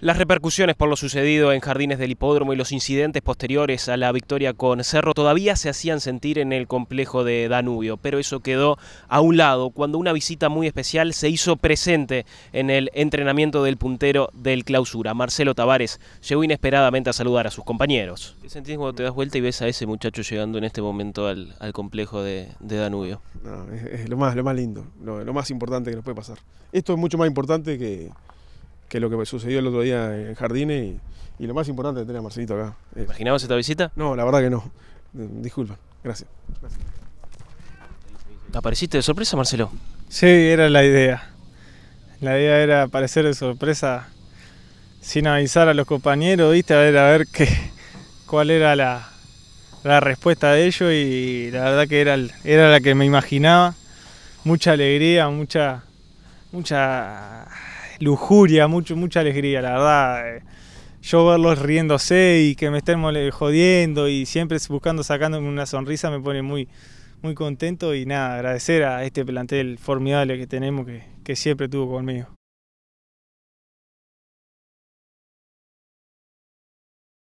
Las repercusiones por lo sucedido en Jardines del Hipódromo y los incidentes posteriores a la victoria con Cerro todavía se hacían sentir en el complejo de Danubio, pero eso quedó a un lado cuando una visita muy especial se hizo presente en el entrenamiento del puntero del clausura. Marcelo Tavares llegó inesperadamente a saludar a sus compañeros. ¿Qué sentís cuando te das vuelta y ves a ese muchacho llegando en este momento al, complejo de, Danubio? No, es, lo, más, lo más lindo, lo más importante que nos puede pasar. Esto es mucho más importante que que lo que sucedió el otro día en Jardines y, lo más importante es tener a Marcelito acá. Eh, ¿Imaginabas esta visita? No, la verdad que no. Eh, Disculpa, gracias. gracias. ¿Apareciste de sorpresa, Marcelo? Sí, era la idea. La idea era aparecer de sorpresa sin avisar a los compañeros, ¿viste? A ver, a ver qué, cuál era la, respuesta de ellos y la verdad que era, era la que me imaginaba. Mucha alegría, mucha, mucha lujuria, mucho, mucha alegría, la verdad. Eh. Yo verlos riéndose y que me estén jodiendo y siempre buscando, sacándome una sonrisa me pone muy, muy contento y nada, agradecer a este plantel formidable que tenemos que, que siempre tuvo conmigo.